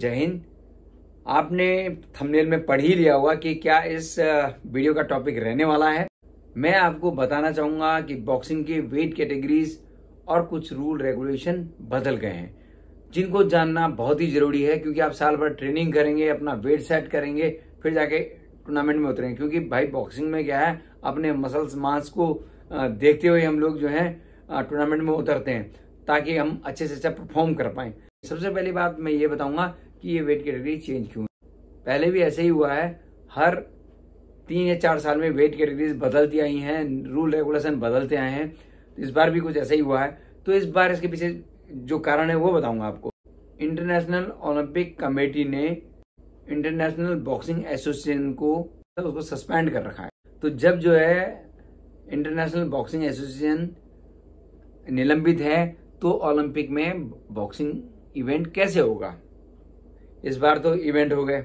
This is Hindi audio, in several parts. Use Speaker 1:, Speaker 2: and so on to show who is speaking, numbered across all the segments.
Speaker 1: जय हिंद आपने थंबनेल में पढ़ ही लिया होगा कि क्या इस वीडियो का टॉपिक रहने वाला है मैं आपको बताना चाहूंगा कि बॉक्सिंग के वेट कैटेगरीज और कुछ रूल रेगुलेशन बदल गए हैं जिनको जानना बहुत ही जरूरी है क्योंकि आप साल भर ट्रेनिंग करेंगे अपना वेट सेट करेंगे फिर जाके टूर्नामेंट में उतरेंगे क्योंकि भाई बॉक्सिंग में क्या है अपने मसल्स मांस को देखते हुए हम लोग जो है टूर्नामेंट में उतरते हैं ताकि हम अच्छे से अच्छा परफॉर्म कर पाए सबसे पहली बात मैं ये बताऊंगा कि ये वेट कैटेगरी चेंज क्यों पहले भी ऐसे ही हुआ है हर तीन या चार साल में वेट कैटेगरीज बदलती आई हैं रूल रेगुलेशन बदलते आए हैं तो इस बार भी कुछ ऐसा ही हुआ है तो इस बार इसके पीछे जो कारण है वो बताऊंगा आपको इंटरनेशनल ओलंपिक कमेटी ने इंटरनेशनल बॉक्सिंग एसोसिएशन को तो उसको सस्पेंड कर रखा है तो जब जो है इंटरनेशनल बॉक्सिंग एसोसिएशन निलंबित है तो ओलंपिक में बॉक्सिंग इवेंट कैसे होगा इस बार तो इवेंट हो गए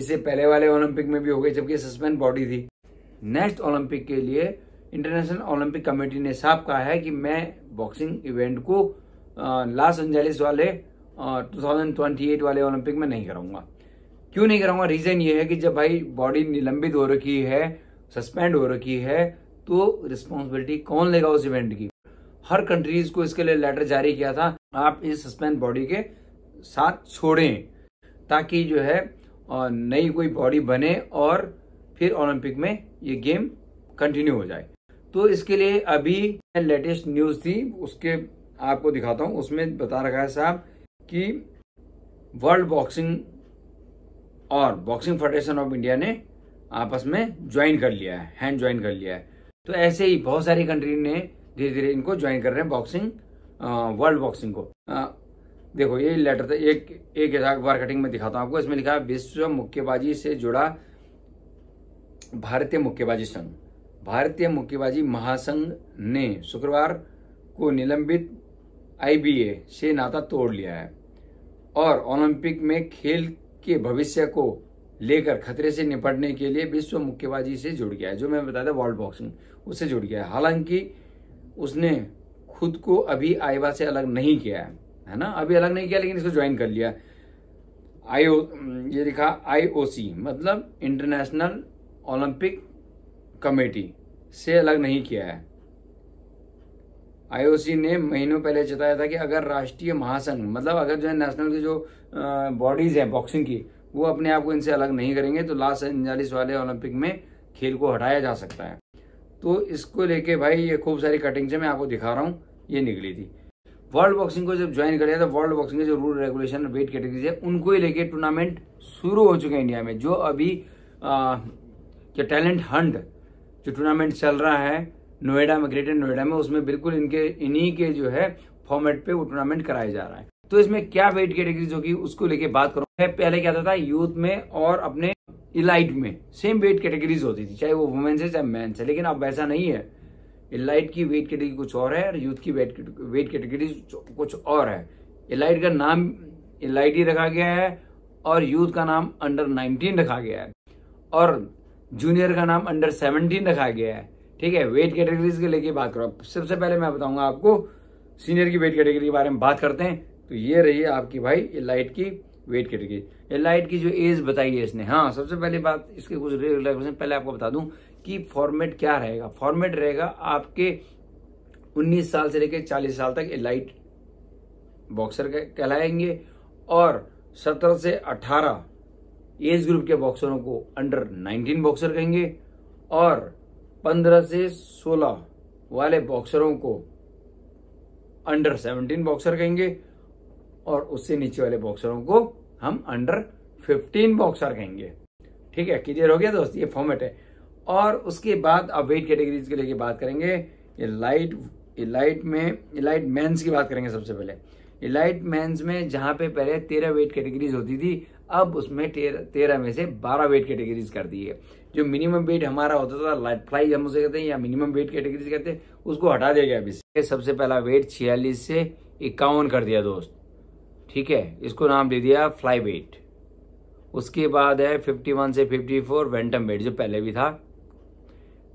Speaker 1: इससे पहले वाले ओलंपिक में भी हो गए जबकि सस्पेंड बॉडी थी नेक्स्ट ओलंपिक के लिए इंटरनेशनल ओलंपिक कमेटी ने साफ कहा है कि मैं बॉक्सिंग इवेंट को लॉस एंजलिस वाले और 2028 वाले ओलंपिक में नहीं कराऊंगा क्यों नहीं कराऊंगा रीज़न ये है कि जब भाई बॉडी निलंबित हो रखी है सस्पेंड हो रखी है तो रिस्पॉन्सिबिलिटी कौन लेगा उस इवेंट की हर कंट्रीज को इसके लिए लेटर जारी किया था आप इस सस्पेंड बॉडी के साथ छोड़ें ताकि जो है नई कोई बॉडी बने और फिर ओलंपिक में ये गेम कंटिन्यू हो जाए तो इसके लिए अभी लेटेस्ट न्यूज थी उसके आपको दिखाता हूँ उसमें बता रखा है साहब कि वर्ल्ड बॉक्सिंग और बॉक्सिंग फेडरेशन ऑफ इंडिया ने आपस में ज्वाइन कर लिया है हैंड ज्वाइन कर लिया है तो ऐसे ही बहुत सारी कंट्री ने धीरे धीरे इनको ज्वाइन कर रहे हैं बॉक्सिंग वर्ल्ड बॉक्सिंग को देखो ये लेटर था तो एक एक बार कटिंग में दिखाता हूँ आपको इसमें लिखा है विश्व मुक्केबाजी से जुड़ा भारतीय मुक्केबाजी संघ भारतीय मुक्केबाजी महासंघ ने शुक्रवार को निलंबित आईबीए से नाता तोड़ लिया है और ओलंपिक में खेल के भविष्य को लेकर खतरे से निपटने के लिए विश्व मुक्केबाजी से जुड़ गया है जो मैं बताया था वर्ल्ड बॉक्सिंग उससे जुड़ गया है हालांकि उसने खुद को अभी आईवा से अलग नहीं किया है है ना अभी अलग नहीं किया लेकिन इसको ज्वाइन कर लिया आई ओ ये लिखा आई ओ सी मतलब इंटरनेशनल ओलंपिक कमेटी से अलग नहीं किया है आईओसी ने महीनों पहले जताया था कि अगर राष्ट्रीय महासंघ मतलब अगर जो है नेशनल की जो बॉडीज हैं बॉक्सिंग की वो अपने आप को इनसे अलग नहीं करेंगे तो लास्ट एंजालिस वाले ओलंपिक में खेल को हटाया जा सकता है तो इसको लेके भाई ये खूब सारी कटिंग से मैं आपको दिखा रहा हूँ ये निकली थी वर्ल्ड बॉक्सिंग को जब ज्वाइन कर दिया तो वर्ल्ड बॉक्सिंग के जो रूल रेगुलेशन वेट कैटेगरीज है उनको ही लेके टूर्नामेंट शुरू हो चुके हैं इंडिया में जो अभी जो टैलेंट हंड जो टूर्नामेंट चल रहा है नोएडा में ग्रेटर नोएडा में उसमें बिल्कुल इनके इन्हीं के जो है फॉर्मेट पे वो टूर्नामेंट कराया जा रहा है तो इसमें क्या वेट कैटेगरीज होगी उसको लेके बात करो पहले क्या होता था यूथ में और अपने इलाइट में सेम वेट कैटेगरीज होती थी चाहे वो वुमेन्स है चाहे मेन्स है लेकिन अब वैसा नहीं है एलाइट की वेट कैटेगरी कुछ और है और यूथ की वेट वेट कैटेगरी कुछ और है एलाइट का नाम एलाइट ही रखा गया है और यूथ का नाम अंडर 19 रखा गया है और जूनियर का नाम अंडर 17 रखा गया है ठीक है वेट कैटेगरीज के लेके बात करो सबसे पहले मैं बताऊंगा आपको सीनियर की वेट कैटेगरी के बारे में बात करते हैं तो ये रही आपकी भाई एलाइट की वेट कैटेगरी एलाइट की जो एज बताई है इसने हाँ सबसे पहले बात इसके कुछ रेगुलेशन पहले आपको बता दूं कि फॉर्मेट क्या रहेगा फॉर्मेट रहेगा आपके 19 साल से लेकर 40 साल तक लाइट बॉक्सर कहलाएंगे और 17 से 18 एज ग्रुप के बॉक्सरों को अंडर 19 बॉक्सर कहेंगे और 15 से 16 वाले बॉक्सरों को अंडर 17 बॉक्सर कहेंगे और उससे नीचे वाले बॉक्सरों को हम अंडर 15 बॉक्सर कहेंगे ठीक है क्लियर हो गया दोस्त ये फॉर्मेट है और उसके बाद अब वेट कैटेगरीज के लेके बात करेंगे ये लाइट ये लाइट में ये लाइट मेंस की बात करेंगे सबसे पहले ये लाइट मेंस में जहां पे पहले तेरह वेट कैटेगरीज होती थी अब उसमें तेरह में से बारह वेट कैटेगरीज कर दी है जो मिनिमम वेट हमारा होता था लाइट फ्लाई हम उसे कहते हैं या मिनिमम वेट कैटेगरीज कहते हैं उसको हटा दिया गया अभी सबसे पहला वेट छियालीस से इक्यावन कर दिया दोस्त ठीक है इसको नाम दे दिया फ्लाई वेट उसके बाद है 51 से 54 फोर वेंटम वेट जो पहले भी था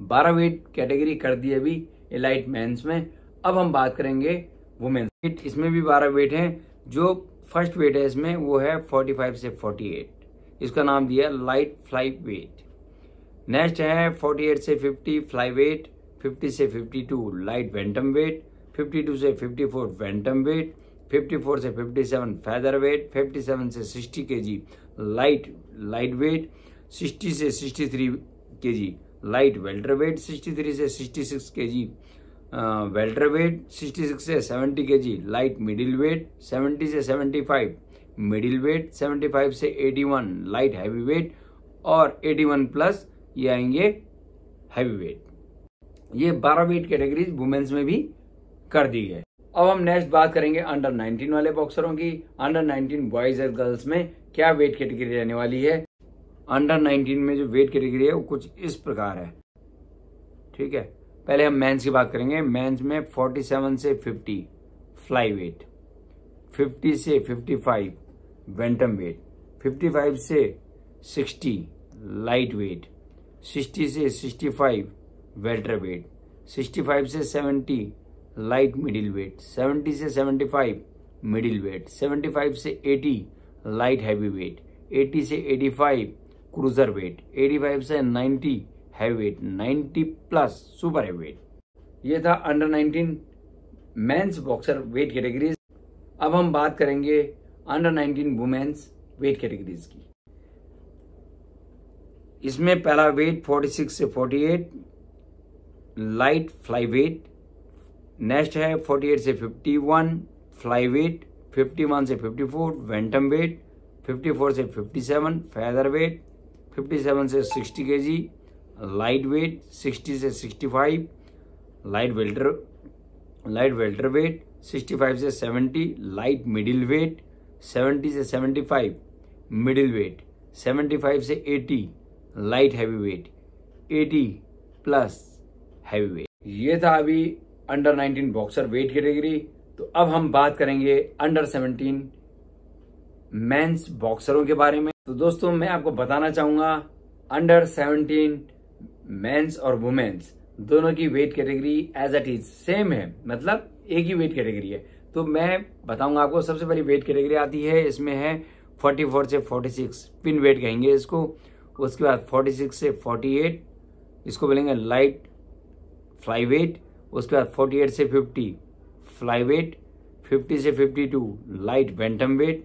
Speaker 1: बारह वेट कैटेगरी कर दी अभी एलाइट मेंस में अब हम बात करेंगे वुमेन्स वेट इसमें भी बारह वेट हैं जो फर्स्ट वेट है इसमें वो है फोर्टी फाइव से फोर्टी एट इसका नाम दिया लाइट फ्लाई वेट नेक्स्ट है फोर्टी एट से फिफ्टी फ्लाई वेट फिफ्टी से fifty two light bantam weight fifty two से fifty four bantam weight fifty four से fifty seven feather weight fifty seven से sixty K G light light weight sixty से sixty three K G light welter weight sixty three से sixty six K G welter weight sixty six से seventy K G light middle weight seventy से seventy five middle weight seventy five से eighty one light heavy weight और एटी वन प्लस ये आएंगे हैवी वेट ये बारह वेट कैटेगरीज वुमेन्स में भी कर दी है अब हम नेक्स्ट बात करेंगे अंडर 19 वाले बॉक्सरों की अंडर 19 बॉयज एंड गर्ल्स में क्या वेट कैटेगरी रहने वाली है अंडर 19 में जो वेट कैटेगरी है वो कुछ इस प्रकार है ठीक है पहले हम मेंस की बात करेंगे मेंस में 47 से 50 फ्लाई वेट 50 से 55 वेंटम वेट 55 से 60 लाइट वेट 60 से 65 वेल्टर वेट 65 से 70 लाइट मिडिल वेट 70 से 75 मिडिल वेट 75 से 80 लाइट हैवी वेट 80 से 85 क्रूजर वेट 85 से 90 वेट 90 प्लस सुपर वेट ये था under 19 men's boxer weight categories अब हम बात करेंगे अंडर 19 वुमेन्स वेट कैटेगरीज की इसमें पहला वेट 46 से 48 लाइट फ्लाई वेट नेक्स्ट है 48 से 51 फ्लाई वेट 51 से 54 फोर वेंटम वेट 54 से 57 फेदर वेट 57 से 60 केजी लाइट वेट 60 से 65 light welter light welter weight 65 से 70 लाइट मिडिल वेट 70 से 75 मिडिल वेट 75 से 80 light heavy weight 80 plus heavy weight ये था अभी अंडर 19 बॉक्सर वेट कैटेगरी तो अब हम बात करेंगे अंडर 17 मेंस बॉक्सरों के बारे में तो दोस्तों मैं आपको बताना चाहूंगा अंडर 17 मेंस और वुमेन्स दोनों की weight category as it is same है मतलब एक ही वेट कैटेगरी है तो मैं बताऊंगा आपको सबसे पहली वेट कैटेगरी आती है इसमें है 44 से 46 पिन वेट कहेंगे इसको उसके बाद 46 से 48 इसको बोलेंगे लाइट फ्लाई वेट उसके बाद 48 से 50 फ्लाई वेट 50 से 52 लाइट वेंटम वेट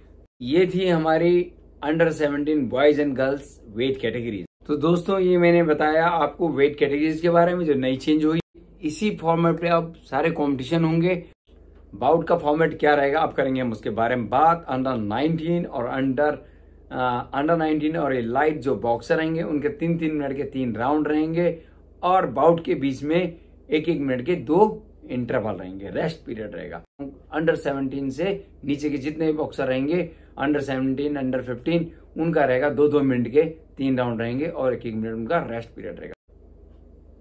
Speaker 1: ये थी हमारी under 17 boys and girls weight categories तो दोस्तों ये मैंने बताया आपको वेट कैटेगरीज के बारे में जो नई चेंज हुई इसी फॉर्मेट पे अब सारे कंपटीशन होंगे बाउट का फॉर्मेट क्या रहेगा आप करेंगे हम उसके बारे में बात अंडर 19 और अंडर अंडर 19 और ये लाइट जो बॉक्सर रहेंगे उनके तीन तीन मिनट के तीन राउंड रहेंगे और बाउट के बीच में एक एक मिनट के दो इंटरवल रहेंगे रेस्ट पीरियड रहेगा अंडर 17 से नीचे के जितने भी बॉक्सर रहेंगे अंडर 17 अंडर 15 उनका रहेगा दो दो मिनट के तीन राउंड रहेंगे और एक एक मिनट उनका रेस्ट पीरियड रहेगा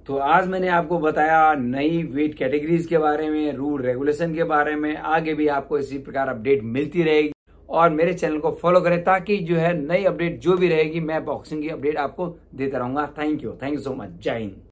Speaker 1: तो आज मैंने आपको बताया नई वेट कैटेगरीज के बारे में रूल रेगुलेशन के बारे में आगे भी आपको इसी प्रकार अपडेट मिलती रहेगी और मेरे चैनल को फॉलो करें ताकि जो है नई अपडेट जो भी रहेगी मैं बॉक्सिंग की अपडेट आपको देता रहूंगा thank you thank you so much Jai Hind